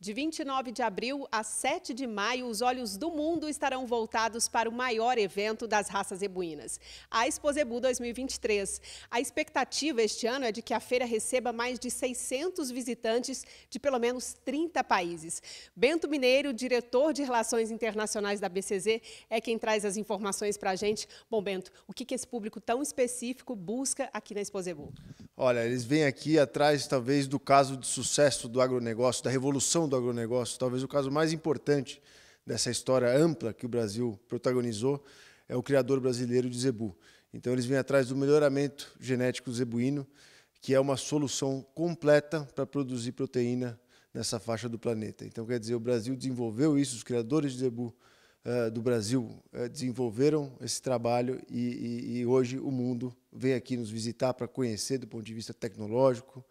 De 29 de abril a 7 de maio, os olhos do mundo estarão voltados para o maior evento das raças zebuínas, a Exposebu 2023. A expectativa este ano é de que a feira receba mais de 600 visitantes de pelo menos 30 países. Bento Mineiro, diretor de Relações Internacionais da BCZ, é quem traz as informações para a gente. Bom, Bento, o que, que esse público tão específico busca aqui na Exposebu? Olha, eles vêm aqui atrás, talvez, do caso de sucesso do agronegócio, da revolução do agronegócio, talvez o caso mais importante dessa história ampla que o Brasil protagonizou, é o criador brasileiro de zebu. Então, eles vêm atrás do melhoramento genético zebuíno, que é uma solução completa para produzir proteína nessa faixa do planeta. Então, quer dizer, o Brasil desenvolveu isso, os criadores de zebu uh, do Brasil uh, desenvolveram esse trabalho e, e, e, hoje o mundo vem aqui nos visitar para conhecer do ponto de vista tecnológico,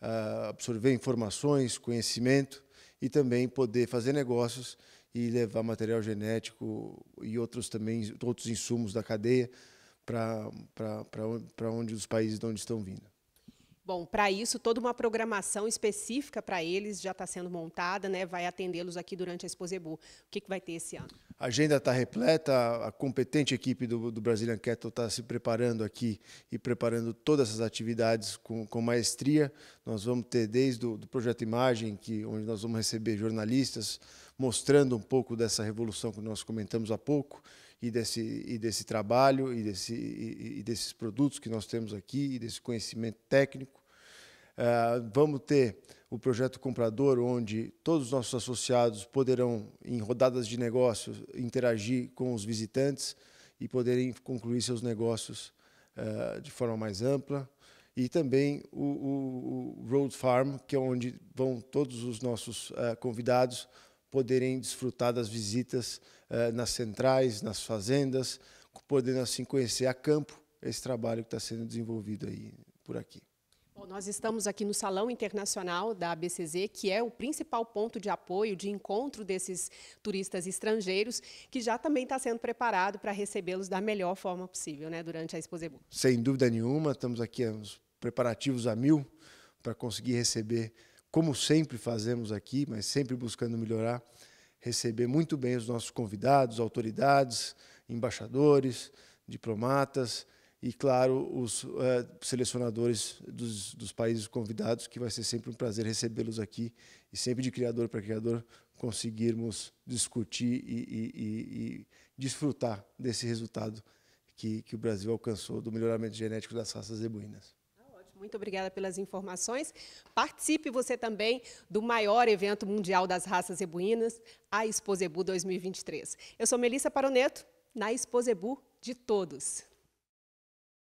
uh, absorver informações, conhecimento e também poder fazer negócios e levar material genético e outros também outros insumos da cadeia para onde os países de onde estão vindo. Bom, para isso, toda uma programação específica para eles já está sendo montada, né? vai atendê-los aqui durante a Exposebu. O que, que vai ter esse ano? A agenda está repleta, a competente equipe do, do Brazilian está se preparando aqui e preparando todas essas atividades com, com maestria. Nós vamos ter desde o do projeto Imagem, que, onde nós vamos receber jornalistas, mostrando um pouco dessa revolução que nós comentamos há pouco, e desse, e desse trabalho e, desse, e, e, desses produtos que nós temos aqui, e desse conhecimento técnico. Ah, vamos ter o projeto comprador, onde todos os nossos associados poderão, em rodadas de negócios, interagir com os visitantes e poderem concluir seus negócios uh, de forma mais ampla. E também o, o, o, Road Farm, que é onde vão todos os nossos uh, convidados poderem desfrutar das visitas nas centrais, nas fazendas, podendo assim conhecer a campo esse trabalho que está sendo desenvolvido aí por aqui. Bom, nós estamos aqui no Salão Internacional da ABCZ, que é o principal ponto de apoio, de encontro desses turistas estrangeiros, que já também está sendo preparado para recebê-los da melhor forma possível né, durante a Exposebo. Sem dúvida nenhuma, estamos aqui é, nos preparativos a mil para conseguir receber, como sempre fazemos aqui, mas sempre buscando melhorar, receber muito bem os nossos convidados, autoridades, embaixadores, diplomatas, e, claro, os é, selecionadores dos, dos, países convidados, que vai ser sempre um prazer recebê-los aqui e sempre de criador para criador conseguirmos discutir e, e, e desfrutar desse resultado que, que o Brasil alcançou do melhoramento genético das raças zebuínas. Tá Muito obrigada pelas informações. Participe você também do maior evento mundial das raças zebuínas, a Exposebu 2023. Eu sou Melissa Paroneto, na Exposebu de todos.